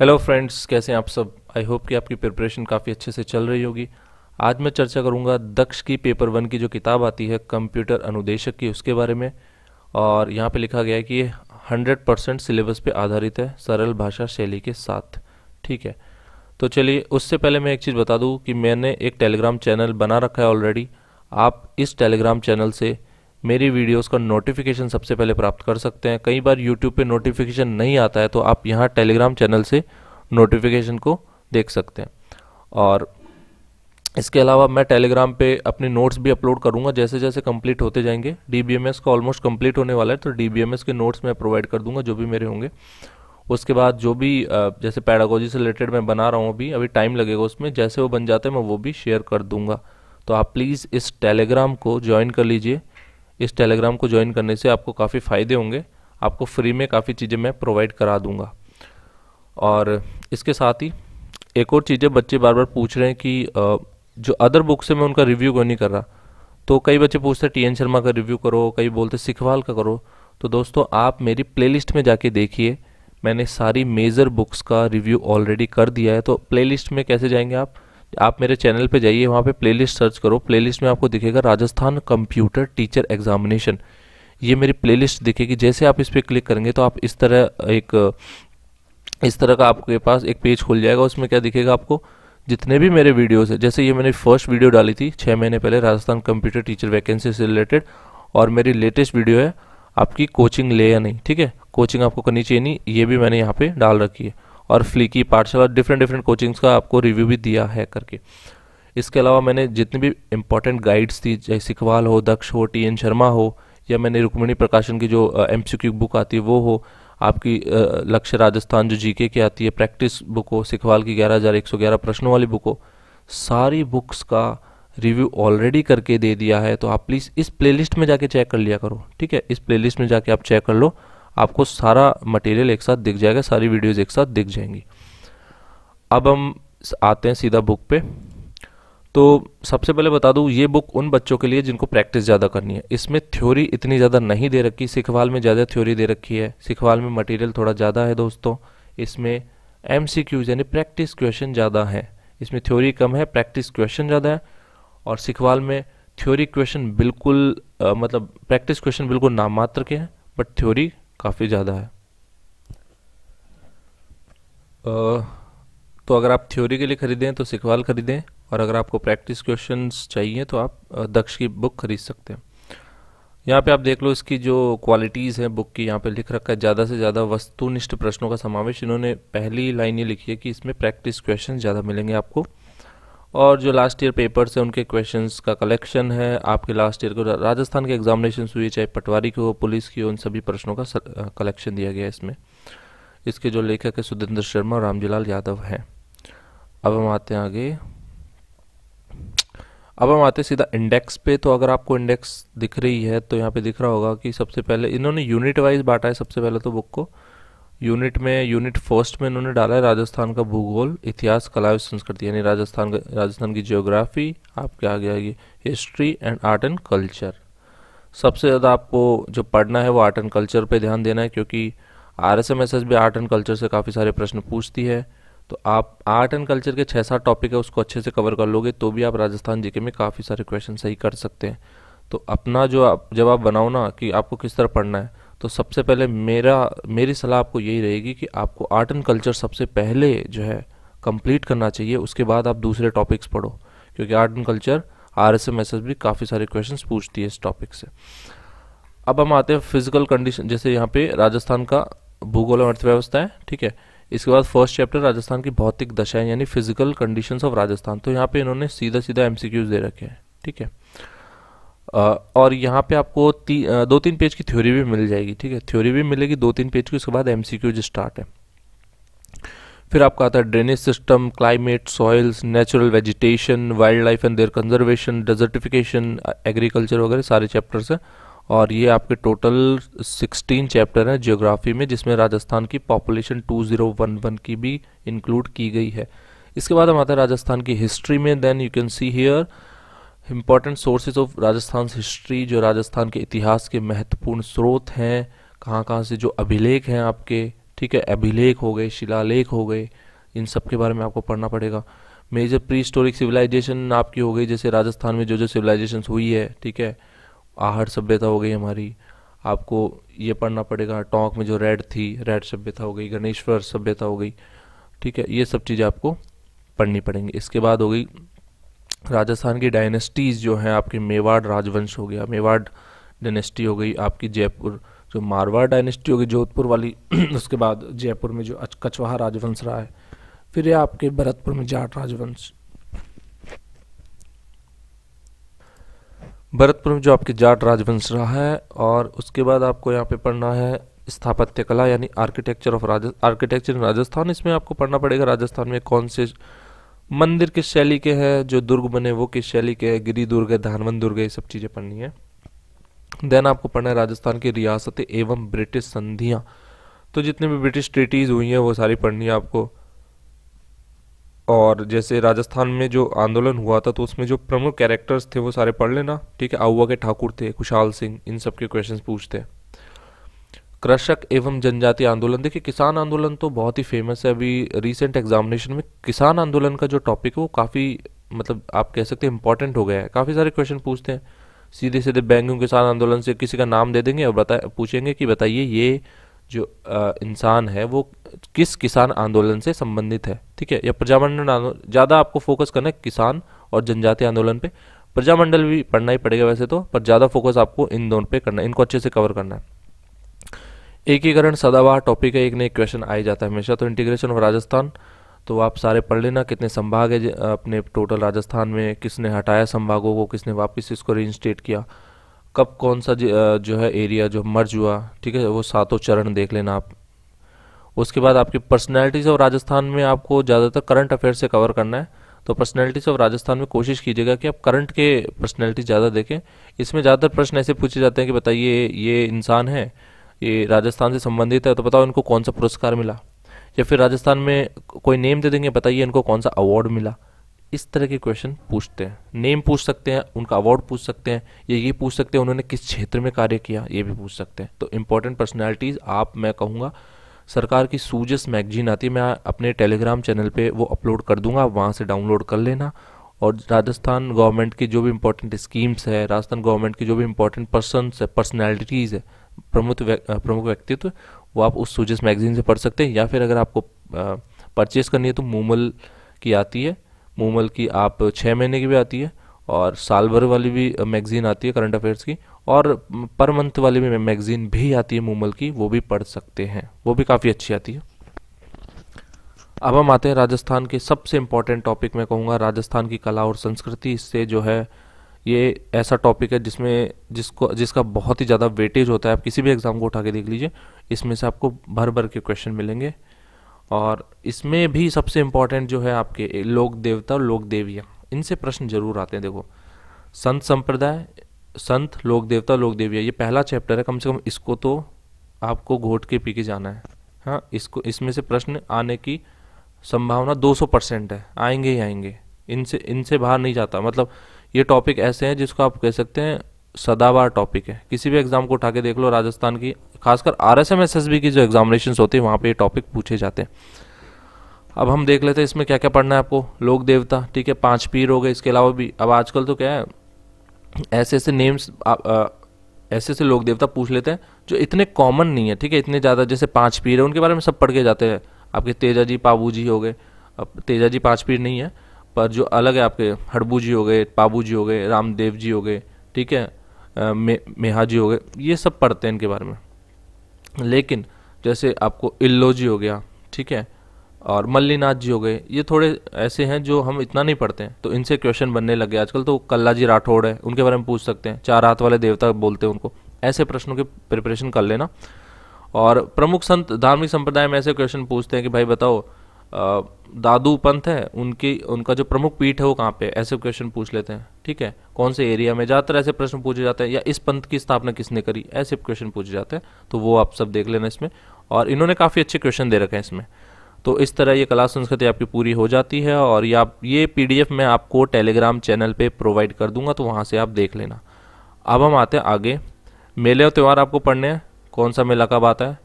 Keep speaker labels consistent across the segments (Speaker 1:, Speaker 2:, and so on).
Speaker 1: hello friends कैसे हैं आप सब आई होप कि आपकी प्रिपरेशन काफ़ी अच्छे से चल रही होगी आज मैं चर्चा करूंगा दक्ष की पेपर वन की जो किताब आती है कंप्यूटर अनुदेशक की उसके बारे में और यहाँ पे लिखा गया है कि ये हंड्रेड परसेंट सिलेबस पे आधारित है सरल भाषा शैली के साथ ठीक है तो चलिए उससे पहले मैं एक चीज़ बता दूँ कि मैंने एक टेलीग्राम चैनल बना रखा है ऑलरेडी आप इस टेलीग्राम चैनल से मेरी वीडियोस का नोटिफिकेशन सबसे पहले प्राप्त कर सकते हैं कई बार यूट्यूब पे नोटिफिकेशन नहीं आता है तो आप यहाँ टेलीग्राम चैनल से नोटिफिकेशन को देख सकते हैं और इसके अलावा मैं टेलीग्राम पे अपने नोट्स भी अपलोड करूँगा जैसे जैसे कंप्लीट होते जाएंगे डी का ऑलमोस्ट कम्प्लीट होने वाला है तो डी के नोट्स मैं प्रोवाइड कर दूँगा जो भी मेरे होंगे उसके बाद जो भी जैसे पैडागोजी से रिलेटेड मैं बना रहा हूँ अभी अभी टाइम लगेगा उसमें जैसे वो बन जाते हैं मैं वो भी शेयर कर दूँगा तो आप प्लीज़ इस टेलीग्राम को ज्वाइन कर लीजिए इस टेलीग्राम को ज्वाइन करने से आपको काफ़ी फ़ायदे होंगे आपको फ्री में काफ़ी चीज़ें मैं प्रोवाइड करा दूँगा और इसके साथ ही एक और चीज़ें बच्चे बार बार पूछ रहे हैं कि जो अदर बुक से मैं उनका रिव्यू क्यों नहीं कर रहा तो कई बच्चे पूछते हैं टी एन शर्मा का रिव्यू करो कई बोलते सिखवाल का करो तो दोस्तों आप मेरी प्लेलिस्ट में जाके देखिए मैंने सारी मेजर बुक्स का रिव्यू ऑलरेडी कर दिया है तो प्लेलिस्ट में कैसे जाएंगे आप आप मेरे चैनल पे जाइए वहाँ पे प्लेलिस्ट सर्च करो प्लेलिस्ट में आपको दिखेगा राजस्थान कंप्यूटर टीचर एग्जामिनेशन ये मेरी प्लेलिस्ट दिखेगी जैसे आप इस पर क्लिक करेंगे तो आप इस तरह एक इस तरह का आपके पास एक पेज खुल जाएगा उसमें क्या दिखेगा आपको जितने भी मेरे वीडियोज़ हैं जैसे ये मैंने फर्स्ट वीडियो डाली थी छः महीने पहले राजस्थान कंप्यूटर टीचर वैकेंसी से रिलेटेड और मेरी लेटेस्ट वीडियो है आपकी कोचिंग ले या नहीं ठीक है कोचिंग आपको करनी चाहिए नहीं ये भी मैंने यहाँ पे डाल रखी है और फ्लिकी पार्सल और डिफरेंट डिफरेंट कोचिंग्स का आपको रिव्यू भी दिया है करके इसके अलावा मैंने जितनी भी इंपॉर्टेंट गाइड्स थी जैसे सिखवाल हो दक्ष हो टी एन शर्मा हो या मैंने रुक्मिणी प्रकाशन की जो एम सी क्यू बुक आती है वो हो आपकी लक्ष्य राजस्थान जो जीके की आती है प्रैक्टिस बुक हो सिखवाल की ग्यारह हज़ार एक सौ ग्यारह प्रश्नों वाली बुक हो सारी बुक्स का रिव्यू ऑलरेडी करके दे दिया है तो आप प्लीज़ इस प्लेलिस्ट में जाके चेक कर लिया करो ठीक है इस प्लेलिस्ट में जाके आप चेक कर लो आपको सारा मटेरियल एक साथ दिख जाएगा सारी वीडियोस एक साथ दिख जाएंगी अब हम आते हैं सीधा बुक पे तो सबसे पहले बता दूँ ये बुक उन बच्चों के लिए जिनको प्रैक्टिस ज़्यादा करनी है इसमें थ्योरी इतनी ज़्यादा नहीं दे रखी सिखवाल में ज़्यादा थ्योरी दे रखी है सिखवाल में मटेरियल थोड़ा ज़्यादा है दोस्तों इसमें एम सी क्यूज यानी प्रैक्टिस क्वेश्चन ज़्यादा है इसमें थ्योरी कम है प्रैक्टिस क्वेश्चन ज़्यादा है और सिखवाल में थ्योरी क्वेश्चन बिल्कुल आ, मतलब प्रैक्टिस क्वेश्चन बिल्कुल नामात्र के हैं बट थ्योरी काफ़ी ज़्यादा है तो अगर आप थ्योरी के लिए ख़रीदें तो सिकवाल ख़रीदें और अगर आपको प्रैक्टिस क्वेश्चंस चाहिए तो आप दक्ष की बुक खरीद सकते हैं यहाँ पे आप देख लो इसकी जो क्वालिटीज़ है बुक की यहाँ पे लिख रखा है ज़्यादा से ज़्यादा वस्तुनिष्ठ प्रश्नों का समावेश इन्होंने पहली लाइन ये लिखी है कि इसमें प्रैक्टिस क्वेश्चन ज़्यादा मिलेंगे आपको और जो लास्ट ईयर पेपर्स हैं उनके क्वेश्चंस का कलेक्शन है आपके लास्ट ईयर को राजस्थान के एग्जामिनेशन हुई चाहे पटवारी की हो पुलिस की हो उन सभी प्रश्नों का कलेक्शन दिया गया है इसमें इसके जो लेखक है सुधेंद्र शर्मा और रामजीलाल यादव हैं अब हम आते हैं आगे अब हम आते सीधा इंडेक्स पे तो अगर आपको इंडेक्स दिख रही है तो यहाँ पे दिख रहा होगा कि सबसे पहले इन्होंने यूनिट वाइज बांटा है सबसे पहले तो बुक को यूनिट में यूनिट फर्स्ट में इन्होंने डाला है राजस्थान का भूगोल इतिहास कला और संस्कृति यानी राजस्थान का राजस्थान की जियोग्राफी आपके आगे आएगी history and art and culture सबसे ज़्यादा आपको जो पढ़ना है वो आर्ट एंड कल्चर पे ध्यान देना है क्योंकि R S M S S भी आर्ट एंड कल्चर से काफ़ी सारे प्रश्न पूछती है तो आप आर्ट एंड कल्चर के छः सात टॉपिक है उसको अच्छे से कवर कर लोगे तो भी आप राजस्थान जीके में काफ़ी सारे क्वेश्चन सही कर सकते हैं तो अपना जो आप जब आप बनाओ ना कि आपको किस तरह पढ़ना है तो सबसे पहले मेरा मेरी सलाह आपको यही रहेगी कि आपको आर्ट एंड कल्चर सबसे पहले जो है कंप्लीट करना चाहिए उसके बाद आप दूसरे टॉपिक्स पढ़ो क्योंकि art and culture R S M S S भी काफ़ी सारे क्वेश्चन पूछती है इस टॉपिक से अब हम आते हैं फिजिकल कंडीशन जैसे यहाँ पे राजस्थान का भूगोल और अर्थव्यवस्था है ठीक है इसके बाद फर्स्ट चैप्टर राजस्थान की भौतिक दशाएं यानी फिजिकल कंडीशंस ऑफ राजस्थान तो यहाँ पे इन्होंने सीधा सीधा एमसीक्यूज दे रखे हैं ठीक है और यहाँ पे आपको ती, दो तीन पेज की थ्योरी भी मिल जाएगी ठीक है थ्योरी भी मिलेगी दो तीन पेज की उसके बाद एम स्टार्ट है फिर आपका आता है drainage system climate soils natural vegetation wild life and their conservation desertification agriculture वगैरह सारे चैप्टर्स हैं और ये आपके टोटल 16 चैप्टर हैं जियोग्राफी में जिसमें राजस्थान की पॉपुलेशन 2011 की भी इंक्लूड की गई है इसके बाद हम आते हैं राजस्थान की हिस्ट्री में then you can see here important sources of Rajasthan history जो राजस्थान के इतिहास के महत्वपूर्ण स्रोत हैं कहाँ कहाँ से जो अभिलेख हैं आपके ठीक है अभिलेख हो गए शिलालेख हो गए इन सब के बारे में आपको पढ़ना पड़ेगा मेजर प्री हिस्टोरिक सिविलाइजेशन आपकी हो गई जैसे राजस्थान में जो जो सिविलाइजेशन हुई है ठीक है आहड़ सभ्यता हो गई हमारी आपको ये पढ़ना पड़ेगा टोंक में जो रेड थी रेड सभ्यता हो गई गणेश्वर सभ्यता हो गई ठीक है ये सब चीज़ें आपको पढ़नी पड़ेंगी इसके बाद हो गई राजस्थान की डायनेस्टीज़ जो हैं आपके मेवाड़ राजवंश हो गया मेवाड़ डायनेस्टी हो गई आपकी जयपुर जो मारवाड़ डायनेस्टी हो गई जोधपुर वाली उसके बाद जयपुर में जो कछवाहा राजवंश रहा है फिर ये आपके भरतपुर में जाट राजवंश भरतपुर में जो आपके जाट राजवंश रहा है और उसके बाद आपको यहाँ पे पढ़ना है स्थापत्य कला यानी architecture of Rajasthan architecture in Rajasthan इसमें आपको पढ़ना पड़ेगा राजस्थान में कौन से मंदिर किस शैली के हैं जो दुर्ग बने वो किस शैली के हैं गिरी दुर्ग है धानवन दुर्ग ये सब चीज़ें पढ़नी है देन आपको पढ़ना है राजस्थान की रियासतें एवं ब्रिटिश संधियां तो जितने भी ब्रिटिश ट्रिटीज़ हुई हैं वो सारी पढ़नी है आपको और जैसे राजस्थान में जो आंदोलन हुआ था तो उसमें जो प्रमुख कैरेक्टर्स थे वो सारे पढ़ लेना ठीक है आउवा के ठाकुर थे खुशाल सिंह इन सब के क्वेश्चन पूछते हैं कृषक एवं जनजाति आंदोलन देखिए किसान आंदोलन तो बहुत ही फेमस है अभी रिसेंट एग्जामिनेशन में किसान आंदोलन का जो टॉपिक है वो काफ़ी मतलब आप कह सकते हैं इंपॉर्टेंट हो गया है काफ़ी सारे क्वेश्चन पूछते हैं सीधे सीधे बैंकों किसान आंदोलन से किसी का नाम दे देंगे और बता पूछेंगे कि बताइए ये जो इंसान है वो किस किसान आंदोलन से संबंधित है ठीक है या प्रजामंडल आंदोलन ज़्यादा आपको फोकस करना है किसान और जनजाति आंदोलन पे प्रजामंडल भी पढ़ना ही पड़ेगा वैसे तो पर ज़्यादा फोकस आपको इन दोनों पे करना है इनको अच्छे से कवर करना है एकीकरण सदाबाह टॉपिक है एक नए क्वेश्चन आ जाता है हमेशा तो इंटीग्रेशन ऑफ राजस्थान तो आप सारे पढ़ लेना कितने संभाग है अपने टोटल राजस्थान में किसने हटाया संभागों को किसने वापस इसको रीइंस्टेट किया कब कौन सा जो है एरिया जो मर्ज हुआ ठीक है वो सातों चरण देख लेना आप उसके बाद आपकी पर्सनैलिटीज़ ऑफ राजस्थान में आपको ज़्यादातर करंट अफेयर से कवर करना है तो पर्सनैलिटीज़ ऑफ राजस्थान में कोशिश कीजिएगा कि आप करंट के पर्सनैलिटी ज़्यादा देखें इसमें ज़्यादातर प्रश्न ऐसे पूछे जाते हैं कि बताइए ये इंसान है ये राजस्थान से संबंधित है तो बताओ इनको कौन सा पुरस्कार मिला या फिर राजस्थान में कोई नेम दे देंगे बताइए इनको कौन सा अवार्ड मिला इस तरह के क्वेश्चन पूछते हैं नेम पूछ सकते हैं उनका अवार्ड पूछ सकते हैं या ये पूछ सकते हैं उन्होंने किस क्षेत्र में कार्य किया ये भी पूछ सकते हैं तो इम्पोर्टेंट पर्सनैलिटीज़ आप मैं कहूँगा सरकार की सूजस मैगजीन आती है मैं अपने टेलीग्राम चैनल पे वो अपलोड कर दूंगा आप वहाँ से डाउनलोड कर लेना और राजस्थान गवर्नमेंट की जो भी इम्पोर्टेंट स्कीम्स है राजस्थान गवर्नमेंट की जो भी इम्पोर्टेंट पर्सनस है पर्सनैलिटीज़ है प्रमुख प्रमुख व्यक्तित्व वो आप उस सूजस मैगजीन से पढ़ सकते हैं या फिर अगर आपको परचेज करनी है तो मूमल की आती है मूमल की आप छः महीने की भी आती है और साल भर वाली भी मैगज़ीन आती है करंट अफेयर्स की और पर मंथ वाली भी मैगज़ीन भी आती है मूमल की वो भी पढ़ सकते हैं वो भी काफ़ी अच्छी आती है अब हम आते हैं राजस्थान के सबसे इम्पॉर्टेंट टॉपिक मैं कहूँगा राजस्थान की कला और संस्कृति इससे जो है ये ऐसा टॉपिक है जिसमें जिसको जिसका बहुत ही ज़्यादा वेटेज होता है आप किसी भी एग्ज़ाम को उठा के देख लीजिए इसमें से आपको भर भर के क्वेश्चन मिलेंगे और इसमें भी सबसे इम्पॉर्टेंट जो है आपके लोक देवता और लोक देवियाँ इनसे प्रश्न जरूर आते हैं देखो संत संप्रदाय संत लोक देवता लोक देवियाँ ये पहला चैप्टर है कम से कम इसको तो आपको घोट के पी के जाना है हाँ इसको इसमें से प्रश्न आने की संभावना 200 परसेंट है आएंगे ही आएंगे इनसे इनसे बाहर नहीं जाता मतलब ये टॉपिक ऐसे हैं जिसको आप कह सकते हैं सदाबार टॉपिक है किसी भी एग्जाम को उठा के देख लो राजस्थान की खासकर R S M S S B की जो एग्जामिनेशन होती है वहाँ पे ये टॉपिक पूछे जाते हैं अब हम देख लेते हैं इसमें क्या क्या पढ़ना है आपको लोक देवता ठीक है पांच पीर हो गए इसके अलावा भी अब आजकल तो क्या है ऐसे ऐसे नेम्स ऐसे ऐसे लोक देवता पूछ लेते हैं जो इतने कॉमन नहीं है ठीक है इतने ज़्यादा जैसे पांच पीर है उनके बारे में सब पढ़ के जाते हैं आपके तेजा जी पाबू जी हो गए अब तेजा जी पाँच पीर नहीं है पर जो अलग है आपके हड़बू जी हो गए पाबू जी हो गए रामदेव जी हो गए ठीक है मे, मेहा जी हो गए ये सब पढ़ते हैं इनके बारे में लेकिन जैसे आपको इल्लो जी हो गया ठीक है और मल्लीनाथ जी हो गए ये थोड़े ऐसे हैं जो हम इतना नहीं पढ़ते हैं तो इनसे क्वेश्चन बनने लगे आजकल तो कल्ला जी राठौड़ है उनके बारे में पूछ सकते हैं चार हाथ वाले देवता बोलते हैं उनको ऐसे प्रश्नों के प्रिपरेशन कर लेना और प्रमुख संत धार्मिक संप्रदाय में ऐसे क्वेश्चन पूछते हैं कि भाई बताओ दादू पंथ है उनकी उनका जो प्रमुख पीठ है वो कहाँ पे ऐसे क्वेश्चन पूछ लेते हैं ठीक है कौन से एरिया में ज़्यादातर ऐसे प्रश्न पूछे जाते हैं या इस पंथ की स्थापना किसने करी ऐसे क्वेश्चन पूछे जाते हैं तो वो आप सब देख लेना इसमें और इन्होंने काफ़ी अच्छे क्वेश्चन दे रखे हैं इसमें तो इस तरह ये कला संस्कृति आपकी पूरी हो जाती है और ये आप ये पी मैं आपको टेलीग्राम चैनल पर प्रोवाइड कर दूंगा तो वहाँ से आप देख लेना अब हम आते हैं आगे मेले और त्यौहार आपको पढ़ने हैं कौन सा मेला कब आता है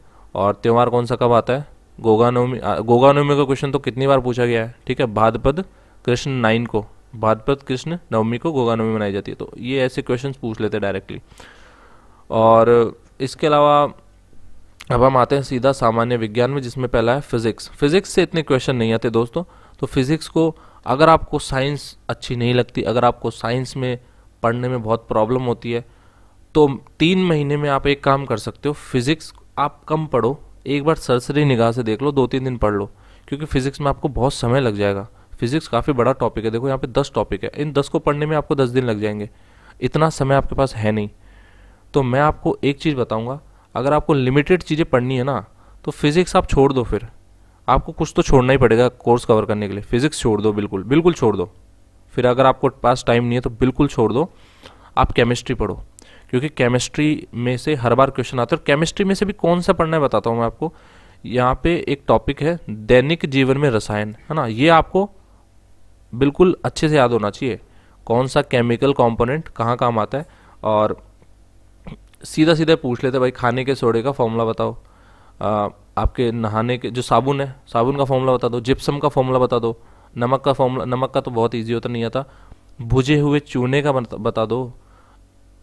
Speaker 1: और त्यौहार कौन सा कब आता है गोगानोमी गोगानोमी का क्वेश्चन तो कितनी बार पूछा गया है ठीक है भाद्रपद कृष्ण नाइन को भाद्रपद कृष्ण नवमी को गोगानवमी मनाई जाती है तो ये ऐसे क्वेश्चन पूछ लेते हैं डायरेक्टली और इसके अलावा अब हम आते हैं सीधा सामान्य विज्ञान में जिसमें पहला है फिजिक्स फिजिक्स से इतने क्वेश्चन नहीं आते दोस्तों तो फिजिक्स को अगर आपको साइंस अच्छी नहीं लगती अगर आपको साइंस में पढ़ने में बहुत प्रॉब्लम होती है तो तीन महीने में आप एक काम कर सकते हो फिजिक्स आप कम पढ़ो एक बार सरसरी निगाह से देख लो दो तीन दिन पढ़ लो क्योंकि फिजिक्स में आपको बहुत समय लग जाएगा फिजिक्स काफ़ी बड़ा टॉपिक है देखो यहाँ पे दस टॉपिक है इन दस को पढ़ने में आपको दस दिन लग जाएंगे इतना समय आपके पास है नहीं तो मैं आपको एक चीज़ बताऊँगा अगर आपको लिमिटेड चीज़ें पढ़नी है ना तो फिज़िक्स आप छोड़ दो फिर आपको कुछ तो छोड़ना ही पड़ेगा कोर्स कवर करने के लिए फिज़िक्स छोड़ दो बिल्कुल बिल्कुल छोड़ दो फिर अगर आपको पास टाइम नहीं है तो बिल्कुल छोड़ दो आप केमिस्ट्री पढ़ो क्योंकि केमिस्ट्री में से हर बार क्वेश्चन आते हैं और केमिस्ट्री में से भी कौन सा पढ़ना है बताता हूँ मैं आपको यहाँ पे एक टॉपिक है दैनिक जीवन में रसायन है ना ये आपको बिल्कुल अच्छे से याद होना चाहिए कौन सा केमिकल कंपोनेंट कहाँ काम आता है और सीधा सीधा पूछ लेते भाई खाने के सोडे का फॉर्मूला बताओ आ, आपके नहाने के जो साबुन है साबुन का फॉर्मूला बता दो जिप्सम का फॉर्मूला बता दो नमक का फॉर्मूला नमक का तो बहुत ईजी होता नहीं आता भुजे हुए चूने का बता दो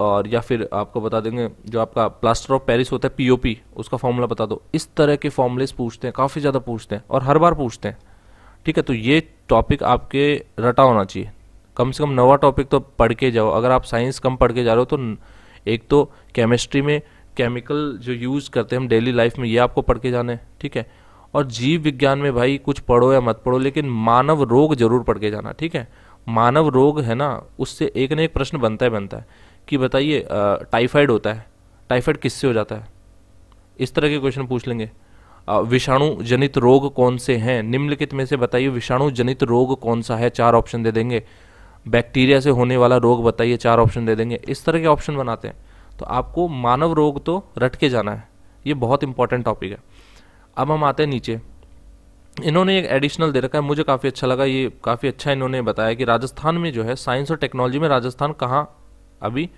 Speaker 1: और या फिर आपको बता देंगे जो आपका प्लास्टर ऑफ पेरिस होता है पीओपी उसका फॉर्मूला बता दो इस तरह के फॉर्मूलेस पूछते हैं काफ़ी ज़्यादा पूछते हैं और हर बार पूछते हैं ठीक है तो ये टॉपिक आपके रटा होना चाहिए कम से कम नवा टॉपिक तो पढ़ के जाओ अगर आप साइंस कम पढ़ के जा रहे हो तो एक तो केमिस्ट्री में केमिकल जो यूज़ करते हैं हम डेली लाइफ में ये आपको पढ़ के जाना है ठीक है और जीव विज्ञान में भाई कुछ पढ़ो या मत पढ़ो लेकिन मानव रोग जरूर पढ़ के जाना ठीक है मानव रोग है ना उससे एक न एक प्रश्न बनता ही बनता है कि बताइए टाइफाइड होता है टाइफाइड किससे हो जाता है इस तरह के क्वेश्चन पूछ लेंगे विषाणु जनित रोग कौन से हैं निम्नलिखित में से बताइए विषाणु जनित रोग कौन सा है चार ऑप्शन दे देंगे बैक्टीरिया से होने वाला रोग बताइए चार ऑप्शन दे देंगे इस तरह के ऑप्शन बनाते हैं तो आपको मानव रोग तो रट के जाना है ये बहुत इंपॉर्टेंट टॉपिक है अब हम आते हैं नीचे इन्होंने एक एडिशनल दे रखा है मुझे काफ़ी अच्छा लगा ये काफ़ी अच्छा इन्होंने बताया कि राजस्थान में जो है साइंस और टेक्नोलॉजी में राजस्थान कहाँ अभी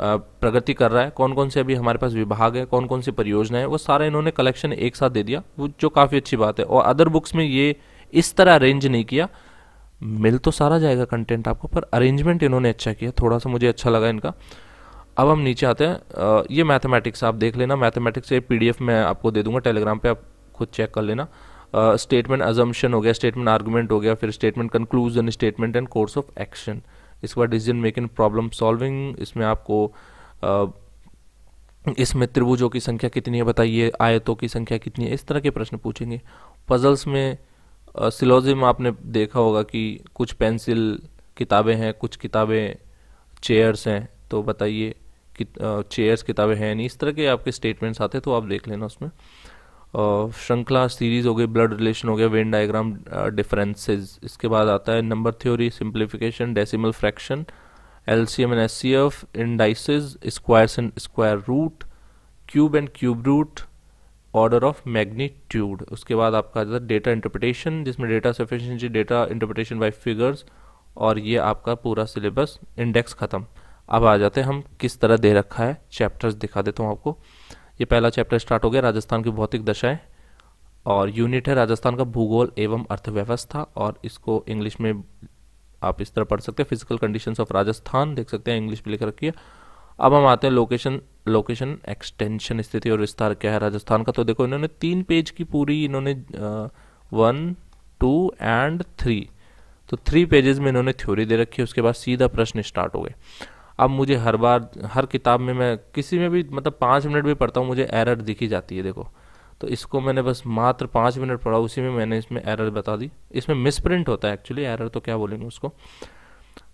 Speaker 1: प्रगति कर रहा है कौन कौन से अभी हमारे पास विभाग है कौन कौन सी परियोजना है वो सारा इन्होंने कलेक्शन एक साथ दे दिया वो जो काफ़ी अच्छी बात है और अदर बुक्स में ये इस तरह अरेंज नहीं किया मिल तो सारा जाएगा कंटेंट आपको पर अरेंजमेंट इन्होंने अच्छा किया थोड़ा सा मुझे अच्छा लगा इनका अब हम नीचे आते हैं ये मैथमेटिक्स आप देख लेना मैथमेटिक्स ये पीडीएफ मैं आपको दे दूंगा टेलीग्राम पर आप खुद चेक कर लेना स्टेटमेंट अजम्पन हो गया स्टेटमेंट आर्गूमेंट हो गया फिर statement conclusion statement and course of action इसके बाद डिसीजन मेकिंग प्रॉब्लम सॉल्विंग इसमें आपको इसमें त्रिभुजों की संख्या कितनी है बताइए आयतों की संख्या कितनी है इस तरह के प्रश्न पूछेंगे पजल्स में सिलोजिम आपने देखा होगा कि कुछ पेंसिल किताबें हैं कुछ किताबें चेयर्स हैं तो बताइए कि चेयर्स किताबें हैं नहीं इस तरह के आपके स्टेटमेंट्स आते हैं तो आप देख लेना उसमें श्रृंखला सीरीज हो गई ब्लड रिलेशन हो गया वेन डायग्राम डिफरेंसेस इसके बाद आता है number theory simplification decimal fraction L C M and F indices squares and square root cube and cube root order of magnitude उसके बाद आपका आ जाता है डेटा इंटरप्रिटेशन जिसमें data sufficiency data interpretation by figures और ये आपका पूरा सिलेबस इंडेक्स ख़त्म अब आ जाते हैं हम किस तरह दे रखा है चैप्टर्स दिखा देता हूँ आपको ये पहला चैप्टर स्टार्ट हो गया राजस्थान की भौतिक दशाएं और यूनिट है राजस्थान का भूगोल एवं अर्थव्यवस्था और इसको इंग्लिश में आप इस तरह पढ़ सकते हैं फिजिकल कंडीशंस ऑफ राजस्थान देख सकते हैं इंग्लिश में लिख रखी है अब हम आते हैं लोकेशन लोकेशन एक्सटेंशन स्थिति और विस्तार क्या है राजस्थान का तो देखो इन्होंने तीन पेज की पूरी इन्होंने वन टू एंड थ्री तो थ्री पेजेस में इन्होंने थ्योरी दे रखी है उसके बाद सीधा प्रश्न स्टार्ट हो गए अब मुझे हर बार हर किताब में मैं किसी में भी मतलब पाँच मिनट भी पढ़ता हूँ मुझे एरर दिखी जाती है देखो तो इसको मैंने बस मात्र पाँच मिनट पढ़ा उसी में मैंने इसमें एरर बता दी इसमें मिसप्रिंट होता है एक्चुअली एरर तो क्या बोलेंगे उसको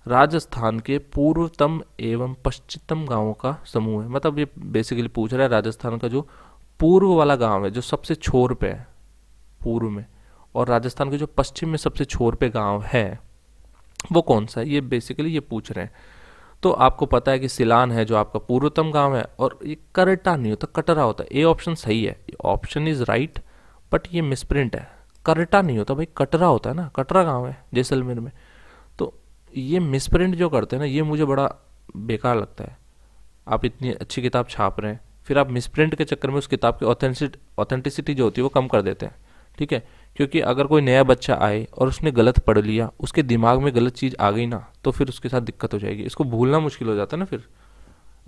Speaker 1: राजस्थान के पूर्वतम एवं पश्चिमतम गांवों का समूह है मतलब ये बेसिकली पूछ रहा है राजस्थान का जो पूर्व वाला गांव है जो सबसे छोर पे है पूर्व में और राजस्थान के जो पश्चिम में सबसे छोर पे गांव है वो कौन सा है ये बेसिकली ये पूछ रहे हैं तो आपको पता है कि सिलान है जो आपका पूर्वतम गांव है और ये करटा नहीं होता कटरा होता है ए ऑप्शन सही है ऑप्शन इज राइट बट ये मिसप्रिंट है करटा नहीं होता भाई कटरा होता है ना कटरा गाँव है जैसलमेर में तो ये मिसप्रिंट जो करते हैं ना ये मुझे बड़ा बेकार लगता है आप इतनी अच्छी किताब छाप रहे हैं फिर आप मिसप्रिंट के चक्कर में उस किताब की ऑथेंटिसिटी जो होती है वो कम कर देते हैं ठीक है क्योंकि अगर कोई नया बच्चा आए और उसने गलत पढ़ लिया उसके दिमाग में गलत चीज़ आ गई ना तो फिर उसके साथ दिक्कत हो जाएगी इसको भूलना मुश्किल हो जाता है ना फिर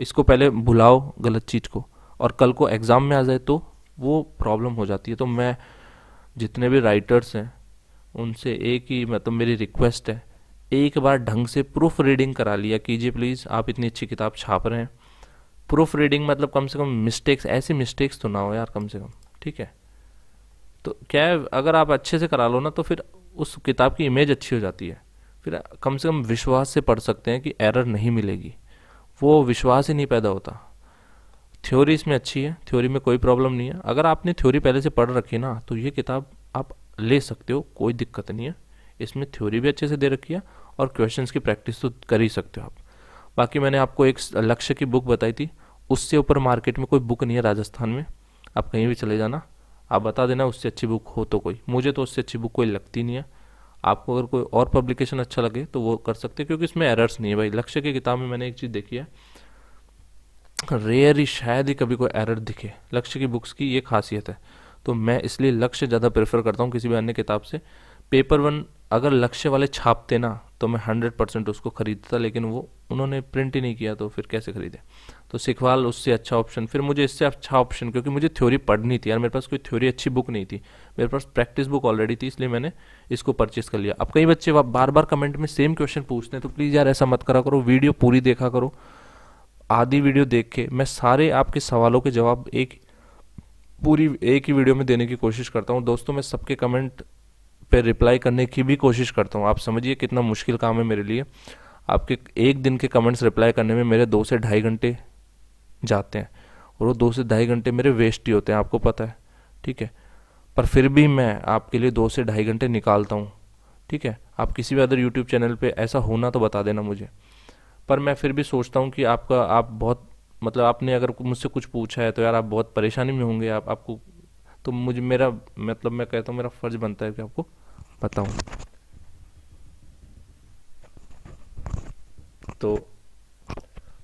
Speaker 1: इसको पहले भुलाओ गलत चीज़ को और कल को एग्ज़ाम में आ जाए तो वो प्रॉब्लम हो जाती है तो मैं जितने भी राइटर्स हैं उनसे एक ही मतलब मेरी रिक्वेस्ट है एक बार ढंग से प्रूफ रीडिंग करा लिया कीजिए प्लीज़ आप इतनी अच्छी किताब छाप रहे हैं प्रूफ रीडिंग मतलब कम से कम मिस्टेक्स ऐसी मिस्टेक्स तो ना हो यार कम से कम ठीक है तो क्या है अगर आप अच्छे से करा लो ना तो फिर उस किताब की इमेज अच्छी हो जाती है फिर कम से कम विश्वास से पढ़ सकते हैं कि एरर नहीं मिलेगी वो विश्वास ही नहीं पैदा होता थ्योरी इसमें अच्छी है थ्योरी में कोई प्रॉब्लम नहीं है अगर आपने थ्योरी पहले से पढ़ रखी ना तो ये किताब आप ले सकते हो कोई दिक्कत नहीं है इसमें थ्योरी भी अच्छे से दे रखी है और क्वेश्चन की प्रैक्टिस तो कर ही सकते हो आप बाकी मैंने आपको एक लक्ष्य की बुक बताई थी उससे ऊपर मार्केट में कोई बुक नहीं है राजस्थान में आप कहीं भी चले जाना आप बता देना उससे अच्छी बुक हो तो कोई मुझे तो उससे अच्छी बुक कोई लगती नहीं है आपको अगर कोई और पब्लिकेशन अच्छा लगे तो वो कर सकते हैं क्योंकि इसमें एरर्स नहीं है भाई लक्ष्य की किताब में मैंने एक चीज़ देखी है रेयर ही शायद ही कभी कोई एरर दिखे लक्ष्य की बुक्स की ये खासियत है तो मैं इसलिए लक्ष्य ज़्यादा प्रेफर करता हूँ किसी भी अन्य किताब से पेपर वन अगर लक्ष्य वाले छापते ना तो मैं हंड्रेड परसेंट उसको खरीदता लेकिन वो उन्होंने प्रिंट ही नहीं किया तो फिर कैसे खरीदे तो सिखवाल उससे अच्छा ऑप्शन फिर मुझे इससे अच्छा ऑप्शन क्योंकि मुझे थ्योरी पढ़नी थी यार मेरे पास कोई थ्योरी अच्छी बुक नहीं थी मेरे पास प्रैक्टिस बुक ऑलरेडी थी इसलिए मैंने इसको परचेस कर लिया अब कई बच्चे बार बार कमेंट में सेम क्वेश्चन पूछते हैं तो प्लीज़ यार ऐसा मत करा करो वीडियो पूरी देखा करो आधी वीडियो देख के मैं सारे आपके सवालों के जवाब एक पूरी एक ही वीडियो में देने की कोशिश करता हूँ दोस्तों मैं सबके कमेंट पे रिप्लाई करने की भी कोशिश करता हूँ आप समझिए कितना मुश्किल काम है मेरे लिए आपके एक दिन के कमेंट्स रिप्लाई करने में मेरे दो से ढाई घंटे जाते हैं और वो दो से ढाई घंटे मेरे वेस्ट ही होते हैं आपको पता है ठीक है पर फिर भी मैं आपके लिए दो से ढाई घंटे निकालता हूँ ठीक है आप किसी भी अदर यूट्यूब चैनल पर ऐसा होना तो बता देना मुझे पर मैं फिर भी सोचता हूँ कि आपका आप बहुत मतलब आपने अगर मुझसे कुछ पूछा है तो यार आप बहुत परेशानी में होंगे आप आपको तो मुझे मेरा मतलब मैं कहता हूँ मेरा फ़र्ज़ बनता है कि आपको बताऊँ तो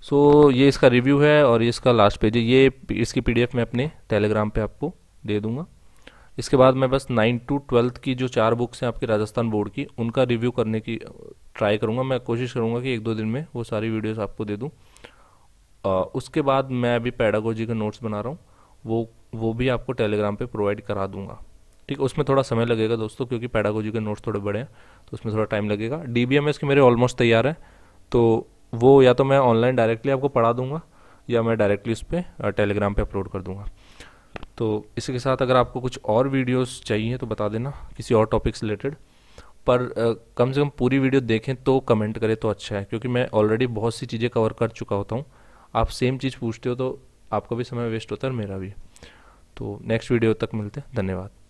Speaker 1: सो so, ये इसका रिव्यू है और ये इसका लास्ट पेज है ये इसकी पीडीएफ मैं अपने टेलीग्राम पे आपको दे दूंगा इसके बाद मैं बस नाइन टू ट्वेल्थ की जो चार बुक्स हैं आपके राजस्थान बोर्ड की उनका रिव्यू करने की ट्राई uh, करूँगा मैं कोशिश करूँगा कि एक दो दिन में वो सारी वीडियोस आपको दे दूँ उसके बाद मैं अभी पैडागोजी के नोट्स बना रहा हूँ वो वो भी आपको टेलीग्राम पर प्रोवाइड करा दूंगा ठीक है उसमें थोड़ा समय लगेगा दोस्तों क्योंकि पैडागोजी के नोट्स थोड़े बड़े हैं तो उसमें थोड़ा टाइम लगेगा डी बी एम एस के मेरे ऑलमोस्ट तैयार हैं तो वो या तो मैं ऑनलाइन डायरेक्टली आपको पढ़ा दूंगा या मैं डायरेक्टली उस पर टेलीग्राम पे अपलोड कर दूँगा तो इसी के साथ अगर आपको कुछ और वीडियोस चाहिए तो बता देना किसी और टॉपिक से रिलेटेड पर कम से कम पूरी वीडियो देखें तो कमेंट करें तो अच्छा है क्योंकि मैं ऑलरेडी बहुत सी चीज़ें कवर कर चुका होता हूँ आप सेम चीज़ पूछते हो तो आपका भी समय वेस्ट होता है और मेरा भी तो नेक्स्ट वीडियो तक मिलते हैं धन्यवाद